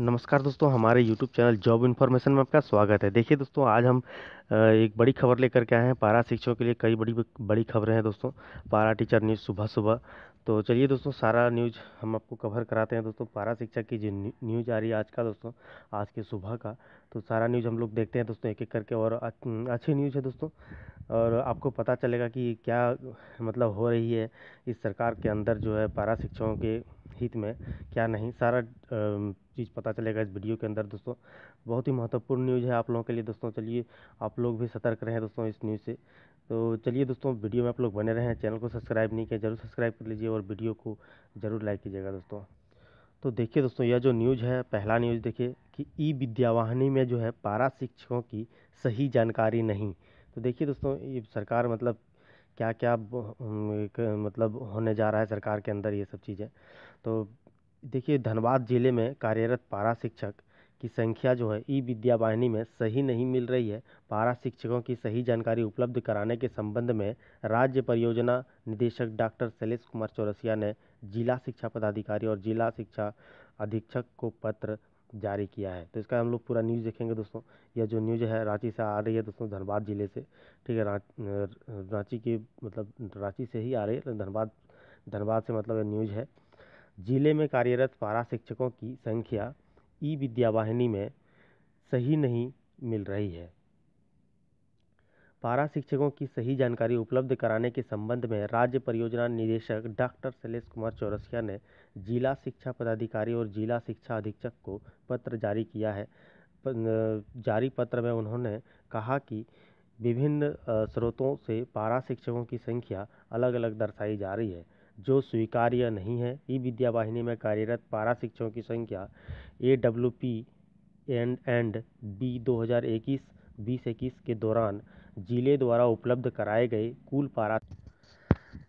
नमस्कार दोस्तों हमारे YouTube चैनल जॉब इन्फॉर्मेशन में आपका स्वागत है देखिए दोस्तों आज हम एक बड़ी खबर लेकर के आए हैं पारा शिक्षकों के लिए कई बड़ी बड़ी खबरें हैं दोस्तों पारा टीचर न्यूज़ सुबह सुबह तो चलिए दोस्तों सारा न्यूज हम आपको कवर कराते हैं दोस्तों पारा शिक्षा की जो न्यूज आ रही है आज का दोस्तों आज के सुबह का तो सारा न्यूज हम लोग देखते हैं दोस्तों एक एक करके और अच्छी न्यूज है दोस्तों और आपको पता चलेगा कि क्या मतलब हो रही है इस सरकार के अंदर जो है पारा शिक्षकों के हित में क्या नहीं सारा चीज़ पता चलेगा इस वीडियो के अंदर दोस्तों बहुत ही महत्वपूर्ण न्यूज़ है आप लोगों के लिए दोस्तों चलिए आप लोग भी सतर्क रहें दोस्तों इस न्यूज़ से तो चलिए दोस्तों वीडियो में आप लोग बने रहें चैनल को सब्सक्राइब नहीं किया जरूर सब्सक्राइब कर लीजिए और वीडियो को ज़रूर लाइक कीजिएगा दोस्तों तो देखिए दोस्तों यह जो न्यूज़ है पहला न्यूज़ देखिए कि ई विद्यावाहिनी में जो है पारा शिक्षकों की सही जानकारी नहीं तो देखिए दोस्तों ये सरकार मतलब क्या क्या मतलब होने जा रहा है सरकार के अंदर ये सब चीज़ें तो देखिए धनबाद ज़िले में कार्यरत पारा शिक्षक की संख्या जो है ई विद्या वाहिनी में सही नहीं मिल रही है पारा शिक्षकों की सही जानकारी उपलब्ध कराने के संबंध में राज्य परियोजना निदेशक डॉक्टर शैलेश कुमार चौरसिया ने जिला शिक्षा पदाधिकारी और जिला शिक्षा अधीक्षक को पत्र जारी किया है तो इसका हम लोग पूरा न्यूज़ देखेंगे दोस्तों यह जो न्यूज़ है रांची से आ रही है दोस्तों धनबाद ज़िले से ठीक है रांची के मतलब रांची से ही आ रही है तो धनबाद धनबाद से मतलब न्यूज़ है ज़िले में कार्यरत पारा शिक्षकों की संख्या ई विद्यावाहिनी में सही नहीं मिल रही है पारा शिक्षकों की सही जानकारी उपलब्ध कराने के संबंध में राज्य परियोजना निदेशक डॉक्टर शैलेश कुमार चौरसिया ने जिला शिक्षा पदाधिकारी और जिला शिक्षा अधीक्षक को पत्र जारी किया है जारी पत्र में उन्होंने कहा कि विभिन्न स्रोतों से पारा शिक्षकों की संख्या अलग अलग दर्शाई जा रही है जो स्वीकार्य नहीं है ई विद्या वाहिनी में कार्यरत पारा शिक्षकों की संख्या A W P and and B 2021 बीस इक्कीस के दौरान जिले द्वारा उपलब्ध कराए गए कुल पारा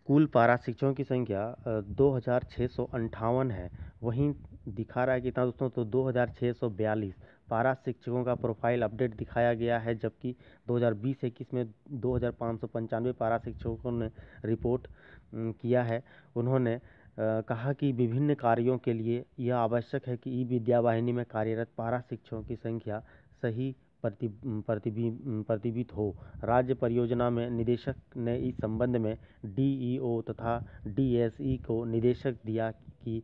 कुल पारा शिक्षकों की संख्या दो हज़ार छः सौ अंठावन है वहीं दिखा रहा है कितना दोस्तों तो दो हज़ार छः सौ बयालीस पारा शिक्षकों का प्रोफाइल अपडेट दिखाया गया है जबकि 2020 इक्कीस में दो हज़ार पाँच सौ पंचानवे पारा शिक्षकों ने रिपोर्ट किया है उन्होंने कहा कि विभिन्न कार्यों के लिए यह आवश्यक है कि ई विद्यावाहिनी में कार्यरत पारा शिक्षकों की संख्या सही प्रतिबित हो राज्य परियोजना में निदेशक ने इस संबंध में डीईओ तथा डीएसई को निर्देशक दिया कि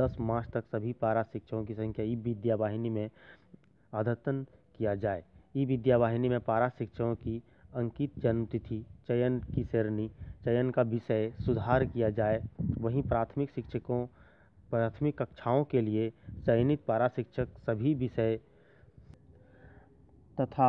10 मार्च तक सभी पारा शिक्षकों की संख्या ई विद्यावाहिनी में अद्यतन किया जाए ई विद्या वाहिनी में पारा शिक्षकों की अंकित जन्मतिथि चयन की सरणी चयन का विषय सुधार किया जाए वहीं प्राथमिक शिक्षकों प्राथमिक कक्षाओं के लिए चयनित पारा शिक्षक सभी विषय तथा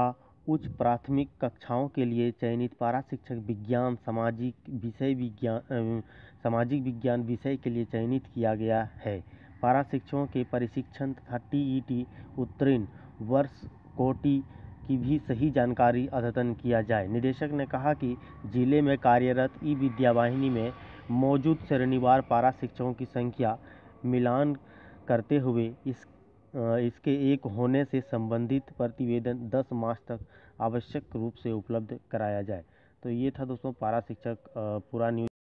उच्च प्राथमिक कक्षाओं के लिए चयनित पारा शिक्षक विज्ञान सामाजिक विषय विज्ञान सामाजिक विज्ञान विषय के लिए चयनित किया गया है पारा शिक्षकों के प्रशिक्षण तथा टी ई टी उत्तीर्ण वर्ष कोटि की भी सही जानकारी अद्यतन किया जाए निदेशक ने कहा कि जिले में कार्यरत ई विद्यावाहिनी में मौजूद श्रेणीवार पारा शिक्षकों की संख्या मिलान करते हुए इस इसके एक होने से संबंधित प्रतिवेदन 10 मार्च तक आवश्यक रूप से उपलब्ध कराया जाए तो ये था दोस्तों पारा शिक्षक पूरा न्यूज